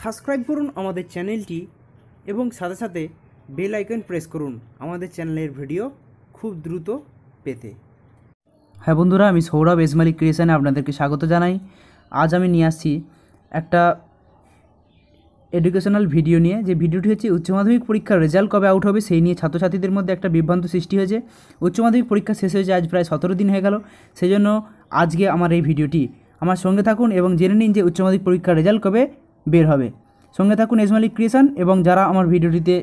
subscribe করুন আমাদের চ্যানেলটি এবং সাথে সাথে বেল আইকন প্রেস করুন আমাদের চ্যানেলের ভিডিও খুব দ্রুত পেতে হ্যাঁ বন্ধুরা আমি সৌরভ এসমালি ক্রিয়েশানে আপনাদেরকে স্বাগত জানাই আজ আমি নিয়ে আসছি একটা এডুকেশনাল ভিডিও নিয়ে যে ভিডিওটি হচ্ছে উচ্চ মাধ্যমিক পরীক্ষার রেজাল্ট কবে আউট হবে সেই নিয়ে ছাত্রছাত্রীদের মধ্যে একটা বিভ্রান্ত সৃষ্টি হয়েছে উচ্চ মাধ্যমিক পরীক্ষা শেষ হয়েছে আজ প্রায় সতেরো দিন হয়ে গেল সেজন্য আজকে আমার এই ভিডিওটি আমার সঙ্গে থাকুন এবং জেনে নিন যে উচ্চ মাধ্যমিক পরীক্ষার রেজাল্ট কবে বের হবে সঙ্গে থাকুন এজমালিক ক্রিয়েশন এবং যারা আমার ভিডিওটিতে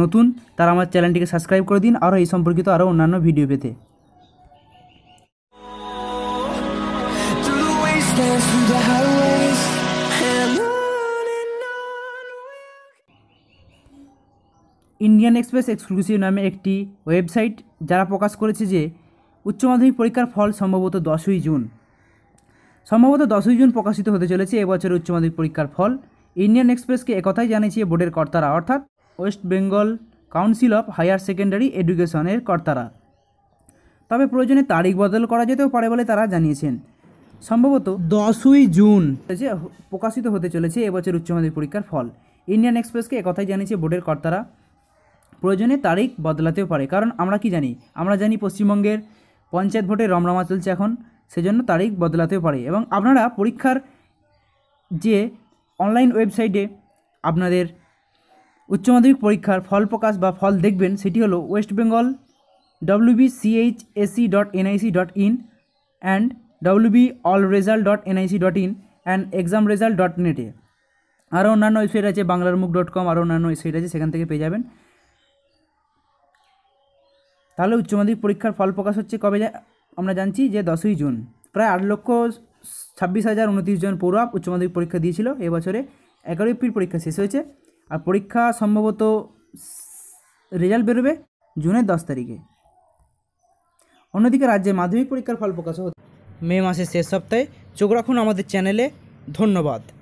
নতুন তারা আমার চ্যানেলটিকে সাবস্ক্রাইব করে দিন আরও এই সম্পর্কিত আরও অন্যান্য ভিডিও পেতে ইন্ডিয়ান এক্সপ্রেস এক্সক্লুসিভ নামে একটি ওয়েবসাইট যারা প্রকাশ করেছে যে উচ্চ মাধ্যমিক পরীক্ষার ফল সম্ভবত দশই জুন সম্ভবত দশই জুন প্রকাশিত হতে চলেছে এবছরের উচ্চ মাধ্যমিক পরীক্ষার ফল ইন্ডিয়ান এক্সপ্রেসকে একথাই জানিয়েছে বোর্ডের কর্তারা অর্থাৎ West Bengal council of higher secondary এডুকেশনের কর্তারা তবে প্রয়োজনে তারিখ বদল করা যেতেও পারে বলে তারা জানিয়েছেন সম্ভবত দশই জুন প্রকাশিত হতে চলেছে এবছর উচ্চ মাধ্যমিক পরীক্ষার ফল ইন্ডিয়ান এক্সপ্রেসকে একথাই জানিয়েছে বোর্ডের কর্তারা প্রয়োজনে তারিখ বদলাতেও পারে কারণ আমরা কি জানি আমরা জানি পশ্চিমবঙ্গের পঞ্চায়েত ভোটে রমরমা চলছে এখন সেজন্য তারিখ বদলাতে পারে এবং আপনারা পরীক্ষার যে অনলাইন ওয়েবসাইটে আপনাদের উচ্চ মাধ্যমিক পরীক্ষার ফল প্রকাশ বা ফল দেখবেন সেটি হলো West Bengal W B CH SE dot NIC dot in and W B all result dot NIC dot in and exam result dot নেটে আরও অন্যান্য ওয়েবসাইট আছে বাংলার মুখ ডট কম আরও অন্যান্য ওয়েবসাইট আছে সেখান থেকে পেয়ে যাবেন তাহলে উচ্চ মাধ্যমিক পরীক্ষার ফল প্রকাশ হচ্ছে কবে আমরা জানছি যে দশই জুন প্রায় আট লক্ষ ছাব্বিশ হাজার উনত্রিশ জন পড়ুয়া উচ্চ মাধ্যমিক পরীক্ষা দিয়েছিল এবছরে এগারোই পির পরীক্ষা শেষ হয়েছে আর পরীক্ষা সম্ভবত রেজাল্ট বেরোবে জুনের দশ তারিখে অন্যদিকে রাজ্যে মাধ্যমিক পরীক্ষার ফল প্রকাশ হচ্ছে মে মাসের শেষ সপ্তাহে চোখ রাখুন আমাদের চ্যানেলে ধন্যবাদ